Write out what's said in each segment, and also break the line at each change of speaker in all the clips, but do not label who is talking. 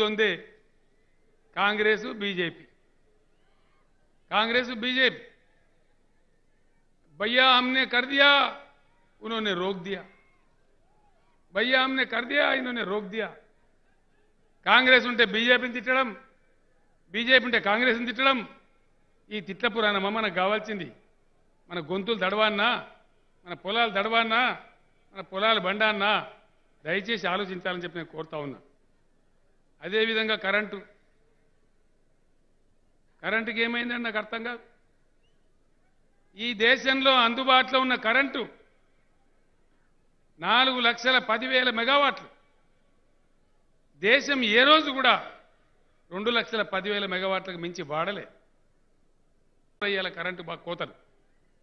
దొందే Congress BJP Congress BJP భయ్యా हमने कर दिया उन्होंने रोक दिया भैया हमने कर दिया इन्होंने रोक दिया కాంగ్రెస్ ఉంటే బీజేపీని తిట్టడం బీజేపీ ఉంటే కాంగ్రెస్ని తిట్టడం ఈ తిట్ల పురాణమా మనకు కావాల్సింది మన గొంతులు దడవాన్నా మన పొలాలు దడవాన్నా మన పొలాలు బండాన్నా దయచేసి ఆలోచించాలని చెప్పి నేను కోరుతా ఉన్నా అదేవిధంగా కరెంటు కరెంటుకి ఏమైందని నాకు అర్థం కాదు ఈ దేశంలో అందుబాటులో ఉన్న కరెంటు నాలుగు లక్షల పదివేల మెగావాట్లు దేశం ఏ రోజు కూడా రెండు లక్షల పదివేల మెగావాట్లకు మించి వాడలే అయ్యేల కరెంటు బాగా కోతలు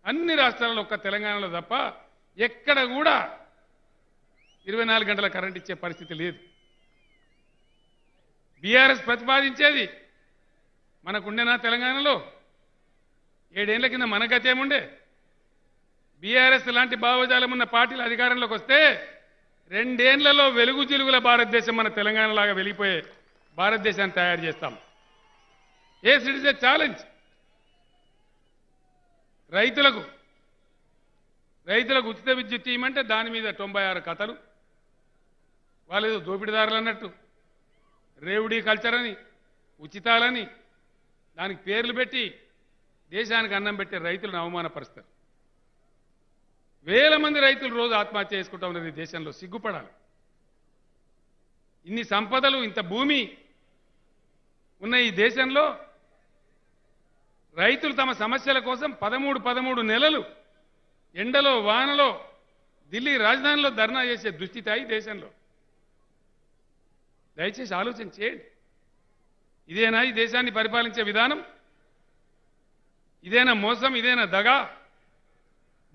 అన్ని రాష్ట్రాల్లో ఒక్క తెలంగాణలో తప్ప ఎక్కడ కూడా ఇరవై గంటల కరెంట్ ఇచ్చే పరిస్థితి లేదు బీఆర్ఎస్ ప్రతిపాదించేది మనకుండేనా తెలంగాణలో ఏడేళ్ల కింద మన గతేముండే బీఆర్ఎస్ లాంటి భావజాలం ఉన్న పార్టీలు అధికారంలోకి వస్తే రెండేళ్లలో వెలుగు చిలుగుల భారతదేశం మన తెలంగాణలాగా వెళ్ళిపోయే భారతదేశాన్ని తయారు చేస్తాం ఏ ఇట్ ఛాలెంజ్ రైతులకు రైతులకు ఉచిత విద్యుత్ ఇవ్వమంటే దాని మీద తొంభై ఆరు కథలు వాళ్ళు దోపిడీదారులు అన్నట్టు రేవుడీ కల్చర్ అని ఉచితాలని దానికి పేర్లు పెట్టి దేశానికి అన్నం పెట్టే రైతులను అవమానపరుస్తారు వేల మంది రైతులు రోజు ఆత్మహత్య చేసుకుంటా ఉన్నది దేశంలో సిగ్గుపడాలి ఇన్ని సంపదలు ఇంత భూమి ఉన్న ఈ దేశంలో రైతులు తమ సమస్యల కోసం పదమూడు పదమూడు నెలలు ఎండలో వానలో ఢిల్లీ రాజధానిలో ధర్నా చేసే దుస్థితి దేశంలో దయచేసి ఆలోచన చేయండి ఇదేనా ఈ దేశాన్ని పరిపాలించే విధానం ఇదేనా మోసం ఇదేనా దగా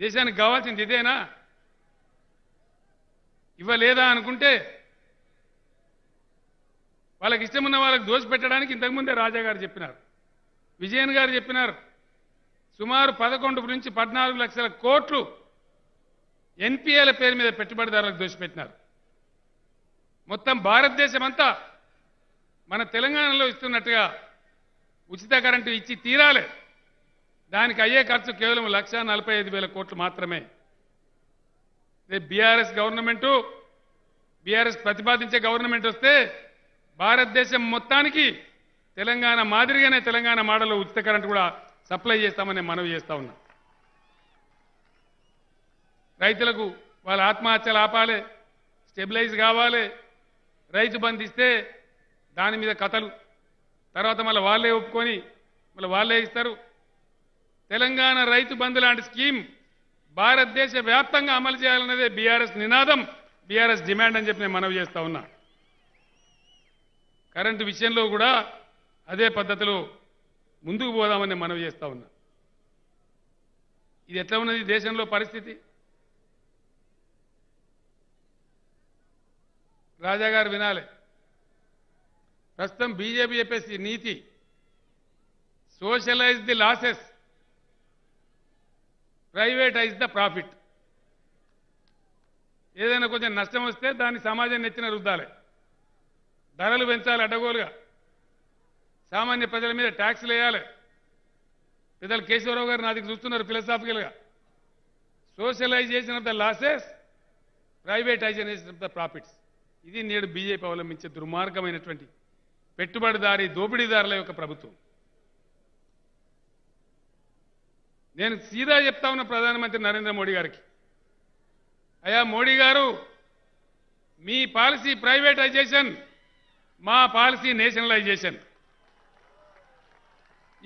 దేశానికి కావాల్సింది ఇదేనా ఇవ్వలేదా అనుకుంటే వాళ్ళకి ఇష్టం ఉన్న వాళ్ళకి దోషి పెట్టడానికి ఇంతకుముందే రాజా గారు చెప్పినారు విజయన్ గారు చెప్పినారు సుమారు పదకొండు నుంచి పద్నాలుగు లక్షల కోట్లు ఎన్పిఏల పేరు మీద పెట్టుబడిదారులకు పెట్టినారు మొత్తం భారతదేశం అంతా మన తెలంగాణలో ఇస్తున్నట్టుగా ఉచిత కరెంటు ఇచ్చి తీరాలి దానికి అయ్యే ఖర్చు కేవలం లక్ష నలభై ఐదు వేల కోట్లు మాత్రమే బీఆర్ఎస్ గవర్నమెంటు బీఆర్ఎస్ ప్రతిపాదించే గవర్నమెంట్ వస్తే భారతదేశం మొత్తానికి తెలంగాణ మాదిరిగానే తెలంగాణ మోడల్లో ఉచిత కరెంటు కూడా సప్లై చేస్తామని మనవి చేస్తా ఉన్నా రైతులకు వాళ్ళ ఆత్మహత్యలు ఆపాలి స్టెబిలైజ్ కావాలి రైతు బంధిస్తే దాని మీద కథలు తర్వాత మళ్ళీ వాళ్ళే ఒప్పుకొని మళ్ళీ వాళ్ళే ఇస్తారు తెలంగాణ రైతు బంధు లాంటి స్కీమ్ భారతదేశ వ్యాప్తంగా అమలు చేయాలన్నదే బీఆర్ఎస్ నినాదం బీఆర్ఎస్ డిమాండ్ అని చెప్పి నేను మనవి చేస్తా ఉన్నా కరెంటు విషయంలో కూడా అదే పద్ధతిలో ముందుకు పోదామని మనవి చేస్తా ఉన్నా ఇది ఎట్లా ఉన్నది దేశంలో పరిస్థితి రాజా గారు వినాలి ప్రస్తుతం బీజేపీ చెప్పేసి నీతి socialize the losses privatize the profit ఏదైనా కొంచెం నష్టం వస్తే దాన్ని సమాజం నెచ్చిన రుద్దాలి ధరలు పెంచాలి అడ్డగోలుగా సామాన్య ప్రజల మీద ట్యాక్సులు వేయాలి పెద్దలు కేశవరావు గారు నాదికి చూస్తున్నారు ఫిలసాఫికల్గా socialization of the losses privatization of the profits ఇది నేడు బీజేపీ అవలంబించే దుర్మార్గమైనటువంటి పెట్టుబడిదారి దోపిడీదారుల యొక్క ప్రభుత్వం నేను సీదా చెప్తా ఉన్న ప్రధానమంత్రి నరేంద్ర మోడీ గారికి అయా మోడీ గారు మీ పాలసీ ప్రైవేటైజేషన్ మా పాలసీ నేషనలైజేషన్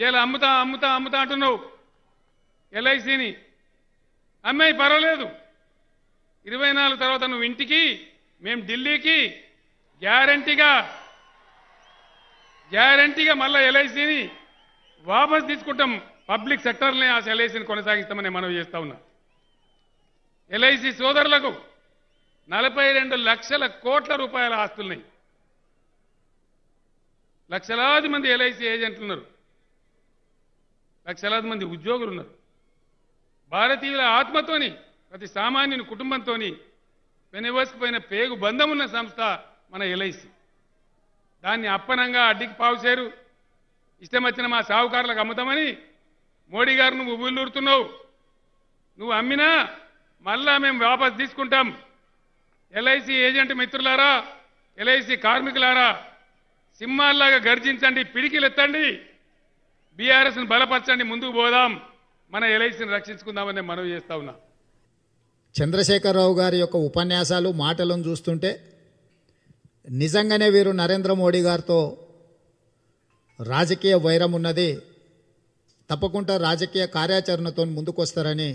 ఇలా అమ్ముతా అమ్ముతా అమ్ముతా అంటున్నావు ఎల్ఐసిని అమ్మాయి పర్వాలేదు ఇరవై నాలుగు తర్వాత నువ్వు ఇంటికి మేము ఢిల్లీకి గ్యారంటీగా గ్యారంటీగా మళ్ళీ ఎల్ఐసిని వాపస్ తీసుకుంటాం పబ్లిక్ సెక్టర్ని ఆ ఎల్ఐసిని కొనసాగిస్తామని మనం చేస్తా ఉన్నాం ఎల్ఐసి సోదరులకు నలభై రెండు లక్షల కోట్ల రూపాయల ఆస్తులున్నాయి లక్షలాది మంది ఎల్ఐసి ఏజెంట్లు ఉన్నారు లక్షలాది మంది ఉద్యోగులు ఉన్నారు భారతీయుల ఆత్మతోని ప్రతి సామాన్యుని కుటుంబంతోని వెనువసుకుపోయిన పేగు బంధం ఉన్న సంస్థ మన ఎల్ఐసి దాన్ని అప్పనంగా అడ్డికి పావుచేరు ఇష్టం వచ్చిన మా సాహుకారులకు అమ్ముతామని మోడీ గారు నువ్వు ఊళ్ళూరుతున్నావు నువ్వు అమ్మినా మళ్ళా మేము వాపస్ తీసుకుంటాం ఎల్ఐసి ఏజెంట్ మిత్రులారా ఎల్ఐసి కార్మికులారా సింహాల్లాగా గర్జించండి పిడికిలెత్తండి బీఆర్ఎస్ను బలపరచండి ముందుకు పోదాం మన ఎల్ఐసిని రక్షించుకుందామని మనవి చేస్తా ఉన్నా
చంద్రశేఖరరావు గారి యొక్క ఉపన్యాసాలు మాటలను చూస్తుంటే నిజంగానే వీరు నరేంద్ర మోడీ గారితో రాజకీయ వైరం ఉన్నది తప్పకుండా రాజకీయ కార్యాచరణతో ముందుకొస్తారని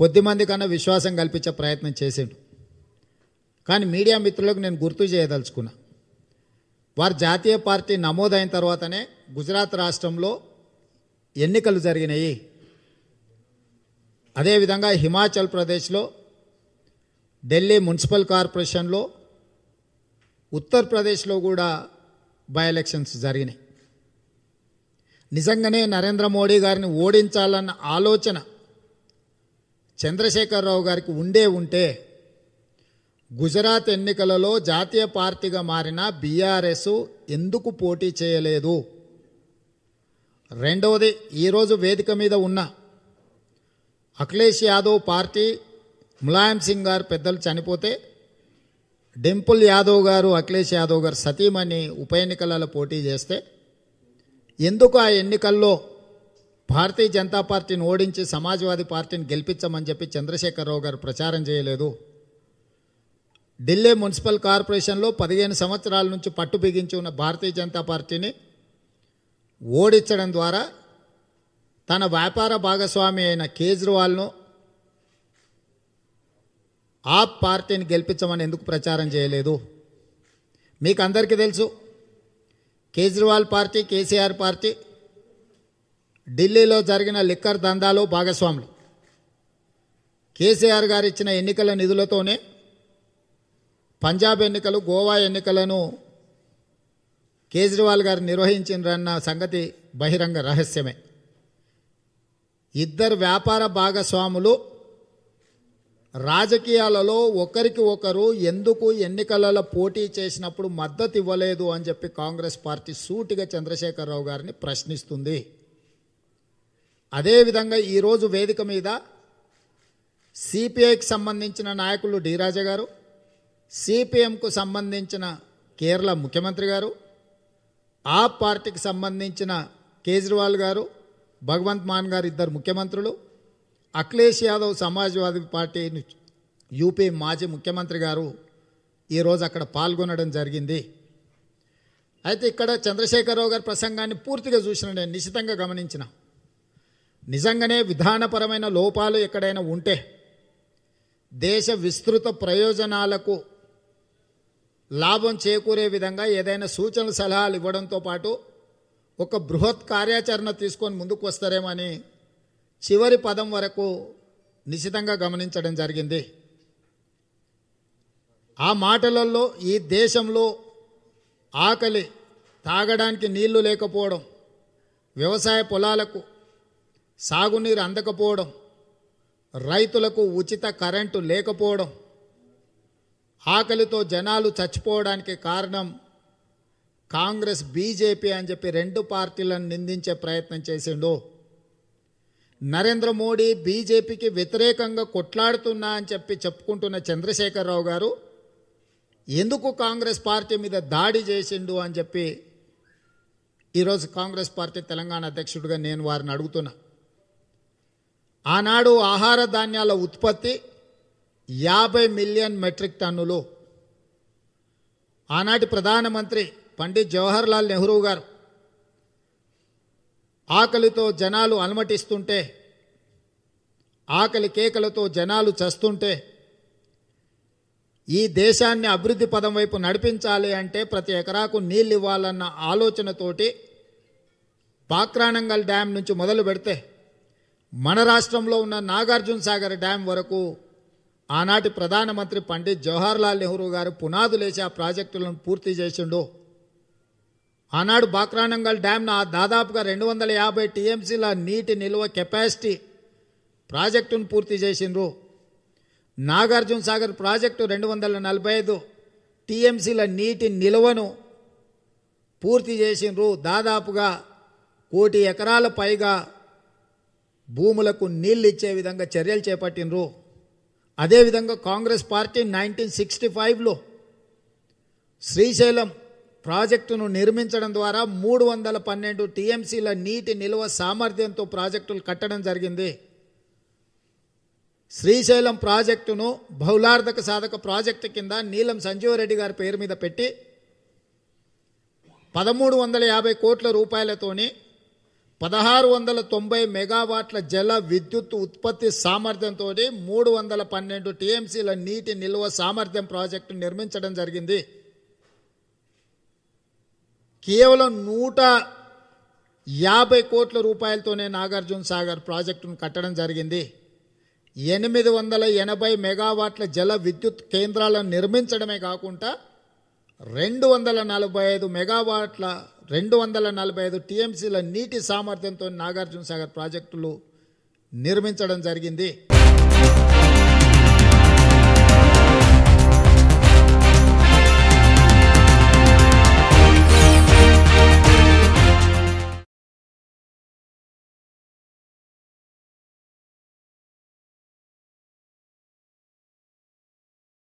కొద్దిమంది కన్నా విశ్వాసం కల్పించే ప్రయత్నం చేసిండు కానీ మీడియా మిత్రులకు నేను గుర్తు చేయదలుచుకున్నా వారు జాతీయ పార్టీ నమోదైన తర్వాతనే గుజరాత్ రాష్ట్రంలో ఎన్నికలు జరిగినాయి అదేవిధంగా హిమాచల్ ప్రదేశ్లో ఢిల్లీ మున్సిపల్ కార్పొరేషన్లో ఉత్తరప్రదేశ్లో కూడా బై ఎలక్షన్స్ జరిగినాయి నిజంగానే నరేంద్ర మోడీ గారిని ఓడించాలన్న ఆలోచన చంద్రశేఖరరావు గారికి ఉండే ఉంటే గుజరాత్ ఎన్నికలలో జాతీయ పార్టీగా మారిన బీఆర్ఎస్ ఎందుకు పోటీ చేయలేదు రెండవది ఈరోజు వేదిక మీద ఉన్న అఖిలేష్ యాదవ్ పార్టీ ములాయం సింగ్ గారు పెద్దలు చనిపోతే డెంపుల్ యాదవ్ గారు అఖిలేష్ యాదవ్ గారు సతీమణి ఉప ఎన్నికలలో పోటీ చేస్తే ఎందుకు ఆ ఎన్నికల్లో భారతీయ జనతా పార్టీని ఓడించి సమాజ్వాదీ పార్టీని గెలిపించమని చెప్పి చంద్రశేఖరరావు గారు ప్రచారం చేయలేదు ఢిల్లీ మున్సిపల్ కార్పొరేషన్లో పదిహేను సంవత్సరాల నుంచి పట్టు బిగించి ఉన్న భారతీయ జనతా పార్టీని ఓడించడం ద్వారా తన వ్యాపార భాగస్వామి అయిన కేజ్రీవాల్ను ఆప్ పార్టీని గెలిపించమని ఎందుకు ప్రచారం చేయలేదు మీకు అందరికీ తెలుసు కేజ్రీవాల్ పార్టీ కేసీఆర్ పార్టీ ఢిల్లీలో జరిగిన లిక్కర్ దందాలు భాగస్వాములు కేసీఆర్ గారు ఇచ్చిన ఎన్నికల నిధులతోనే పంజాబ్ ఎన్నికలు గోవా ఎన్నికలను కేజ్రీవాల్ గారు నిర్వహించిండ్రన్న సంగతి బహిరంగ రహస్యమే ఇద్దరు వ్యాపార భాగస్వాములు రాజకీయాలలో ఒకరికి ఒకరు ఎందుకు ఎన్నికలలో పోటీ చేసినప్పుడు మద్దతు ఇవ్వలేదు అని చెప్పి కాంగ్రెస్ పార్టీ సూటిగా చంద్రశేఖరరావు గారిని ప్రశ్నిస్తుంది అదేవిధంగా ఈరోజు వేదిక మీద సిపిఐకి సంబంధించిన నాయకులు డిరాజ గారు సిపిఎంకు సంబంధించిన కేరళ ముఖ్యమంత్రి గారు ఆ పార్టీకి సంబంధించిన కేజ్రీవాల్ గారు భగవంత్ మాన్ గారు ఇద్దరు ముఖ్యమంత్రులు అఖిలేష్ యాదవ్ సమాజ్వాదీ పార్టీ యూపీ మాజీ ముఖ్యమంత్రి గారు ఈరోజు అక్కడ పాల్గొనడం జరిగింది అయితే ఇక్కడ చంద్రశేఖరరావు గారి ప్రసంగాన్ని పూర్తిగా చూసిన నేను నిశితంగా గమనించిన నిజంగానే విధానపరమైన లోపాలు ఎక్కడైనా ఉంటే దేశ విస్తృత ప్రయోజనాలకు లాభం చేకూరే విధంగా ఏదైనా సూచనలు సలహాలు ఇవ్వడంతో పాటు ఒక బృహత్ కార్యాచరణ తీసుకొని ముందుకు వస్తారేమని చివరి పదం వరకు నిశితంగా గమనించడం జరిగింది ఆ మాటలలో ఈ దేశంలో ఆకలి తాగడానికి నీళ్లు లేకపోవడం వ్యవసాయ పొలాలకు సాగునీరు అందకపోవడం రైతులకు ఉచిత కరెంటు లేకపోవడం ఆకలితో జనాలు చచ్చిపోవడానికి కారణం కాంగ్రెస్ బీజేపీ అని చెప్పి రెండు పార్టీలను నిందించే ప్రయత్నం చేసిండు నరేంద్ర మోడీ బీజేపీకి వ్యతిరేకంగా కొట్లాడుతున్నా అని చెప్పి చెప్పుకుంటున్న చంద్రశేఖరరావు గారు ఎందుకు కాంగ్రెస్ పార్టీ మీద దాడి చేసిండు అని చెప్పి ఈరోజు కాంగ్రెస్ పార్టీ తెలంగాణ అధ్యక్షుడిగా నేను వారిని అడుగుతున్నా ఆనాడు ఆహార ధాన్యాల ఉత్పత్తి యాభై మిలియన్ మెట్రిక్ టన్నులు ఆనాటి ప్రధానమంత్రి పండిత్ జవహర్లాల్ నెహ్రూ గారు ఆకలితో జనాలు అలమటిస్తుంటే ఆకలి కేకలతో జనాలు చస్తుంటే ఈ దేశాన్ని అభివృద్ధి పదం వైపు నడిపించాలి అంటే ప్రతి ఎకరాకు నీళ్ళు ఇవ్వాలన్న ఆలోచనతోటి బాక్రానంగల్ డ్యామ్ నుంచి మొదలు పెడితే మన రాష్ట్రంలో ఉన్న నాగార్జున సాగర్ డ్యామ్ వరకు ఆనాటి ప్రధానమంత్రి పండిత్ జవహర్లాల్ నెహ్రూ గారు పునాదులేసి ఆ ప్రాజెక్టులను పూర్తి చేసిండు ఆనాడు బాక్రానంగల్ డ్యామ్న దాదాపుగా రెండు వందల యాభై టీఎంసీల నీటి నిల్వ కెపాసిటీ ప్రాజెక్టును పూర్తి చేసిండ్రు నాగార్జున సాగర్ ప్రాజెక్టు రెండు వందల నలభై ఐదు టీఎంసీల నీటి నిల్వను పూర్తి చేసిండ్రు దాదాపుగా కోటి ఎకరాల పైగా భూములకు నీళ్ళు ఇచ్చే విధంగా చర్యలు చేపట్టినరు అదేవిధంగా కాంగ్రెస్ పార్టీ నైన్టీన్ సిక్స్టీ ఫైవ్లో శ్రీశైలం ప్రాజెక్టును నిర్మించడం ద్వారా మూడు వందల పన్నెండు టీఎంసీల నీటి నిల్వ సామర్థ్యంతో ప్రాజెక్టులు కట్టడం జరిగింది శ్రీశైలం ప్రాజెక్టును బహుళార్థక సాధక ప్రాజెక్టు కింద నీలం సంజీవరెడ్డి గారి పేరు మీద పెట్టి పదమూడు వందల యాభై కోట్ల రూపాయలతోని పదహారు వందల తొంభై మెగావాట్ల జల విద్యుత్ ఉత్పత్తి సామర్థ్యంతో మూడు వందల పన్నెండు టీఎంసీల నీటి నిల్వ సామర్థ్యం ప్రాజెక్టు నిర్మించడం జరిగింది కేవలం నూట యాభై కోట్ల రూపాయలతోనే నాగార్జున సాగర్ ప్రాజెక్టును కట్టడం జరిగింది ఎనిమిది వందల ఎనభై మెగావాట్ల జల విద్యుత్ కేంద్రాలను నిర్మించడమే కాకుండా రెండు వందల నలభై ఐదు మెగావాట్ల రెండు వందల నలభై ఐదు టీఎంసీల నీటి సామర్థ్యంతో నాగార్జున సాగర్ ప్రాజెక్టులు నిర్మించడం జరిగింది